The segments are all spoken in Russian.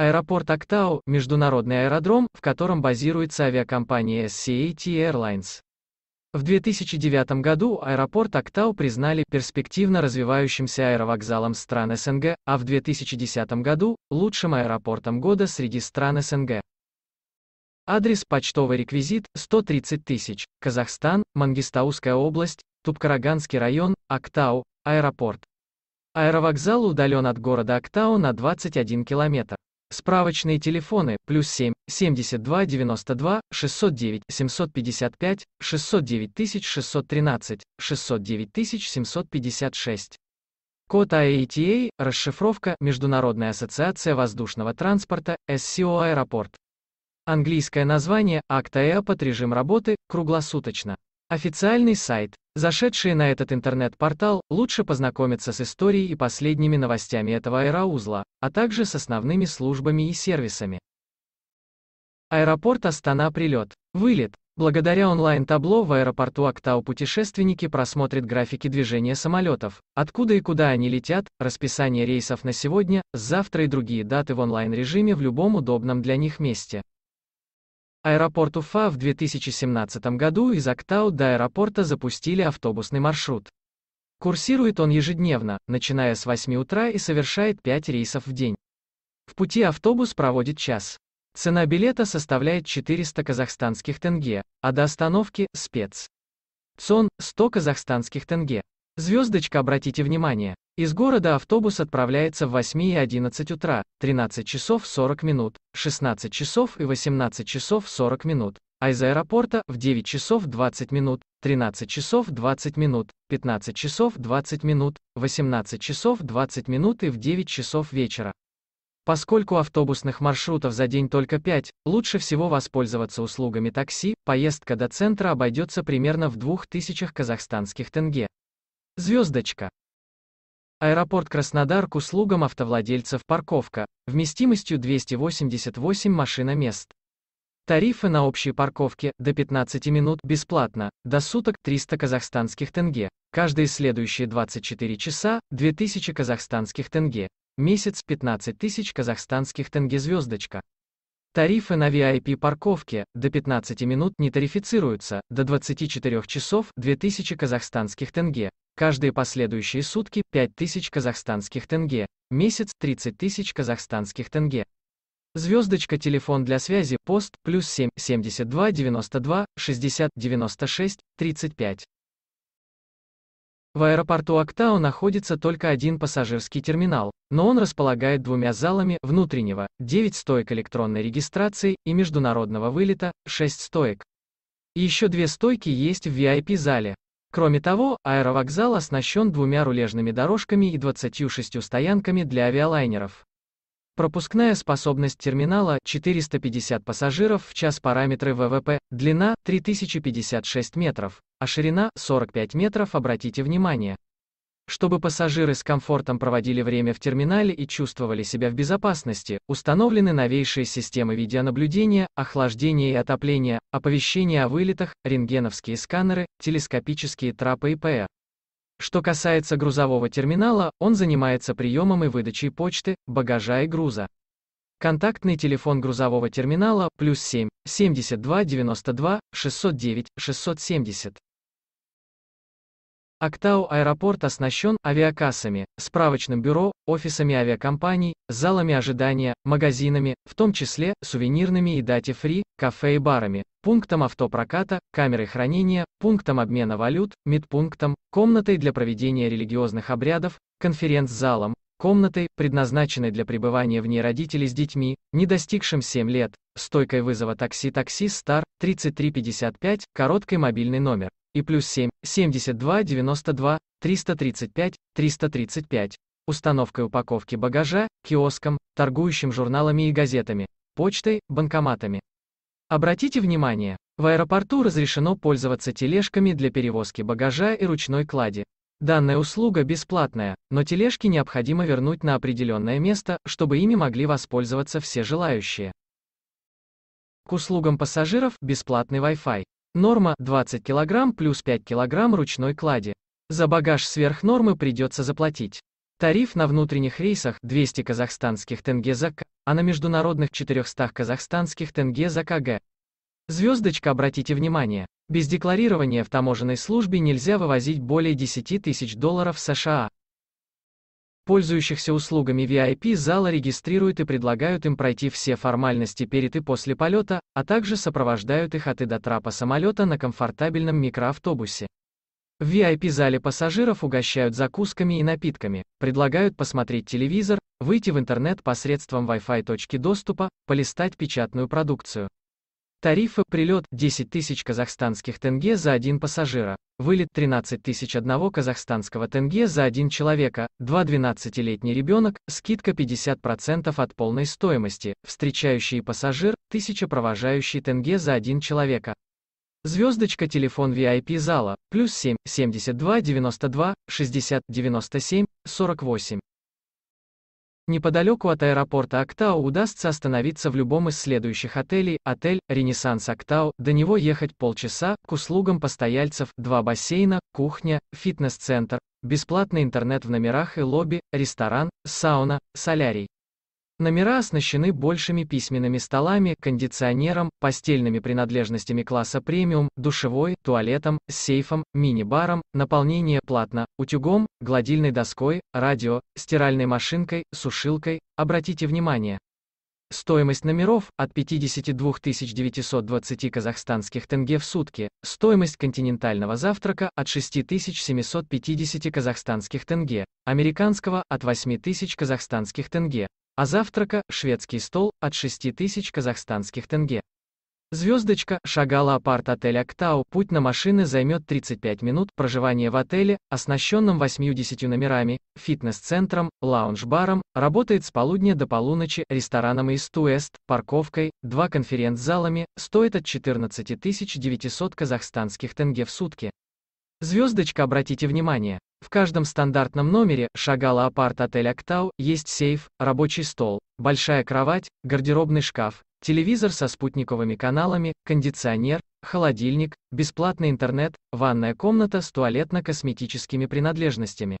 Аэропорт Актау – международный аэродром, в котором базируется авиакомпания SCAT Airlines. В 2009 году аэропорт Актау признали перспективно развивающимся аэровокзалом стран СНГ, а в 2010 году – лучшим аэропортом года среди стран СНГ. Адрес почтовый реквизит 130 тысяч, Казахстан, Мангистауская область, Тупкараганский район, Актау, аэропорт. Аэровокзал удален от города Актау на 21 километр. Справочные телефоны плюс 7 72 92 609 755 609 613 609 756. Код IATA, а а расшифровка Международная ассоциация воздушного транспорта, SCO Аэропорт. Английское название Акта э под режим работы, круглосуточно. Официальный сайт Зашедшие на этот интернет-портал лучше познакомятся с историей и последними новостями этого аэроузла, а также с основными службами и сервисами. Аэропорт Астана прилет. Вылет. Благодаря онлайн-табло в аэропорту Актау путешественники просмотрят графики движения самолетов, откуда и куда они летят, расписание рейсов на сегодня, завтра и другие даты в онлайн-режиме в любом удобном для них месте. Аэропорт Уфа в 2017 году из Актау до аэропорта запустили автобусный маршрут. Курсирует он ежедневно, начиная с 8 утра и совершает 5 рейсов в день. В пути автобус проводит час. Цена билета составляет 400 казахстанских тенге, а до остановки – спец. ЦОН – 100 казахстанских тенге. Звездочка, обратите внимание, из города автобус отправляется в 8 и 11 утра, 13 часов 40 минут, 16 часов и 18 часов 40 минут, а из аэропорта в 9 часов 20 минут, 13 часов 20 минут, 15 часов 20 минут, 18 часов 20 минут и в 9 часов вечера. Поскольку автобусных маршрутов за день только 5, лучше всего воспользоваться услугами такси, поездка до центра обойдется примерно в 2000 казахстанских тенге. Звездочка. Аэропорт Краснодар к услугам автовладельцев парковка, вместимостью 288 машиномест. Тарифы на общей парковке до 15 минут бесплатно, до суток 300 казахстанских тенге. Каждые следующие 24 часа 2000 казахстанских тенге. Месяц 15 тысяч казахстанских тенге звездочка. Тарифы на VIP-парковке до 15 минут не тарифицируются, до 24 часов 2000 казахстанских тенге, Каждые последующие сутки 5000 казахстанских тенге, месяц 30 тысяч казахстанских тенге. Звездочка телефон для связи пост плюс 7 72 92 60 96 35. В аэропорту Актау находится только один пассажирский терминал, но он располагает двумя залами внутреннего, 9 стоек электронной регистрации и международного вылета, 6 стоек. И еще две стойки есть в VIP-зале. Кроме того, аэровокзал оснащен двумя рулежными дорожками и 26 стоянками для авиалайнеров. Пропускная способность терминала 450 пассажиров в час параметры ВВП, длина 3056 метров, а ширина 45 метров обратите внимание, чтобы пассажиры с комфортом проводили время в терминале и чувствовали себя в безопасности, установлены новейшие системы видеонаблюдения, охлаждения и отопления, оповещения о вылетах, рентгеновские сканеры, телескопические трапы и ПР. Что касается грузового терминала, он занимается приемом и выдачей почты, багажа и груза. Контактный телефон грузового терминала плюс 7 72 92 609 670. Актау аэропорт оснащен авиакассами, справочным бюро, офисами авиакомпаний, залами ожидания, магазинами, в том числе сувенирными и дате-фри, кафе и барами, пунктом автопроката, камерой хранения, пунктом обмена валют, медпунктом, комнатой для проведения религиозных обрядов, конференц-залом, комнатой, предназначенной для пребывания в ней родителей с детьми, не достигшим 7 лет, стойкой вызова такси-такси Стар 3355, короткий мобильный номер и плюс 7, 72, 92, 335, 335. Установкой упаковки багажа, киоском, торгующим журналами и газетами, почтой, банкоматами. Обратите внимание, в аэропорту разрешено пользоваться тележками для перевозки багажа и ручной клади. Данная услуга бесплатная, но тележки необходимо вернуть на определенное место, чтобы ими могли воспользоваться все желающие. К услугам пассажиров – бесплатный Wi-Fi. Норма 20 кг плюс 5 кг ручной клади. За багаж сверх нормы придется заплатить. Тариф на внутренних рейсах 200 казахстанских тенге за к, а на международных 400 казахстанских тенге за кг. Звездочка, обратите внимание, без декларирования в таможенной службе нельзя вывозить более 10 тысяч долларов США пользующихся услугами VIP зала регистрируют и предлагают им пройти все формальности перед и после полета, а также сопровождают их от и до трапа самолета на комфортабельном микроавтобусе. В VIP-зале пассажиров угощают закусками и напитками, предлагают посмотреть телевизор, выйти в интернет посредством Wi-Fi точки доступа, полистать печатную продукцию. Тарифы прилет 10 тысяч казахстанских тенге за один пассажира, вылет 13 тысяч одного казахстанского тенге за один человека, 2 12-летний ребенок, скидка 50% от полной стоимости, встречающий пассажир, 1000 провожающий тенге за один человека. Звездочка телефон VIP зала, плюс 7, 72, 92, 60, 97, 48. Неподалеку от аэропорта Актау удастся остановиться в любом из следующих отелей, отель «Ренессанс Актау», до него ехать полчаса, к услугам постояльцев, два бассейна, кухня, фитнес-центр, бесплатный интернет в номерах и лобби, ресторан, сауна, солярий. Номера оснащены большими письменными столами, кондиционером, постельными принадлежностями класса премиум, душевой, туалетом, сейфом, мини-баром, наполнение платно, утюгом, гладильной доской, радио, стиральной машинкой, сушилкой. Обратите внимание. Стоимость номеров от 52 920 казахстанских тенге в сутки, стоимость континентального завтрака от 6750 казахстанских тенге, американского от 8000 казахстанских тенге. А завтрака – шведский стол от 6 тысяч казахстанских тенге. Звездочка, шагала апарт-отель «Актау», путь на машины займет 35 минут, проживание в отеле, оснащенном 80 номерами, фитнес-центром, лаунж-баром, работает с полудня до полуночи, рестораном из Туэст, парковкой, два конференц-залами, стоит от 14 900 казахстанских тенге в сутки. Звездочка, обратите внимание, в каждом стандартном номере Шагала апарт-отель Актау есть сейф, рабочий стол, большая кровать, гардеробный шкаф, телевизор со спутниковыми каналами, кондиционер, холодильник, бесплатный интернет, ванная комната с туалетно-косметическими принадлежностями.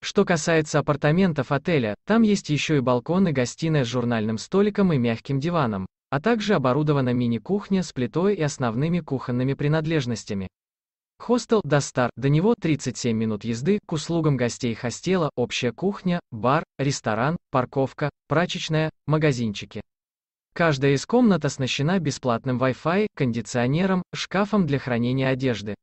Что касается апартаментов отеля, там есть еще и балкон и гостиная с журнальным столиком и мягким диваном, а также оборудована мини-кухня с плитой и основными кухонными принадлежностями. Хостел Дастар. до него 37 минут езды, к услугам гостей хостела, общая кухня, бар, ресторан, парковка, прачечная, магазинчики. Каждая из комнат оснащена бесплатным Wi-Fi, кондиционером, шкафом для хранения одежды.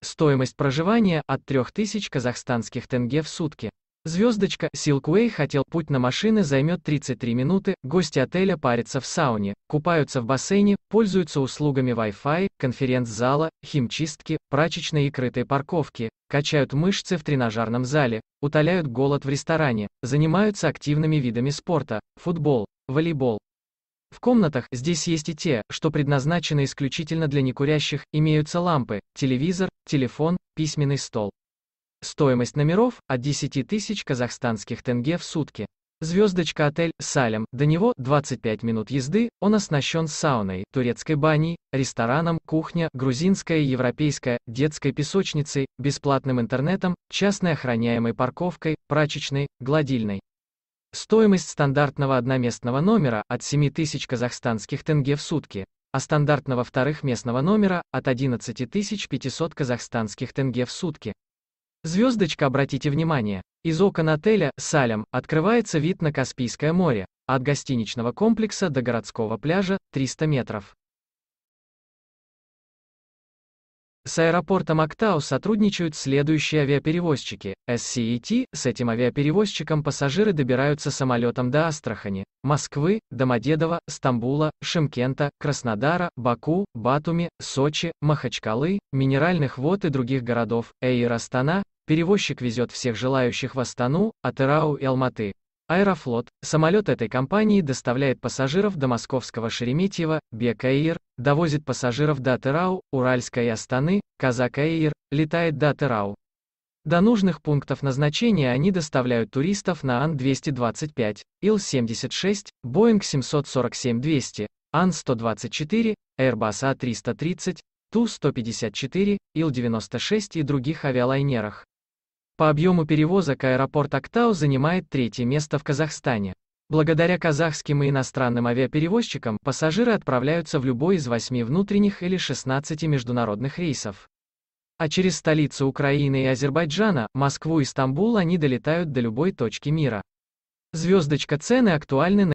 Стоимость проживания от 3000 казахстанских тенге в сутки. Звездочка Силквей хотел путь на машины займет 33 минуты, гости отеля парятся в сауне, купаются в бассейне, пользуются услугами Wi-Fi, конференц-зала, химчистки, прачечной и крытой парковки, качают мышцы в тренажерном зале, утоляют голод в ресторане, занимаются активными видами спорта, футбол, волейбол. В комнатах здесь есть и те, что предназначены исключительно для некурящих, имеются лампы, телевизор, телефон, письменный стол. Стоимость номеров – от 10 тысяч казахстанских тенге в сутки. Звездочка отель «Салем», до него 25 минут езды, он оснащен сауной, турецкой баней, рестораном, кухня, грузинская и европейская, детской песочницей, бесплатным интернетом, частной охраняемой парковкой, прачечной, гладильной. Стоимость стандартного одноместного номера – от 7 тысяч казахстанских тенге в сутки, а стандартного вторых местного номера – от 11 500 казахстанских тенге в сутки. Звездочка, обратите внимание, из окон отеля «Салям» открывается вид на Каспийское море, от гостиничного комплекса до городского пляжа 300 метров. С аэропортом Актау сотрудничают следующие авиаперевозчики. SCET, с этим авиаперевозчиком пассажиры добираются самолетом до Астрахани, Москвы, Домодедово, Стамбула, Шимкента, Краснодара, Баку, Батуми, Сочи, Махачкалы, Минеральных вод и других городов. Эйр Астана, Перевозчик везет всех желающих в Астану, Атырау и Алматы. Аэрофлот, самолет этой компании доставляет пассажиров до московского Шереметьево, Бекаир, довозит пассажиров до Атырау, Уральска и Астаны, Казакаир, летает до Атырау. До нужных пунктов назначения они доставляют туристов на Ан-225, Ил-76, Боинг 747-200, Ан-124, Airbus A330, Ту-154, Ил-96 и других авиалайнерах. По объему перевозок аэропорт Актау занимает третье место в Казахстане. Благодаря казахским и иностранным авиаперевозчикам пассажиры отправляются в любой из 8 внутренних или 16 международных рейсов. А через столицы Украины и Азербайджана, Москву и Стамбул они долетают до любой точки мира. Звездочка цены актуальны на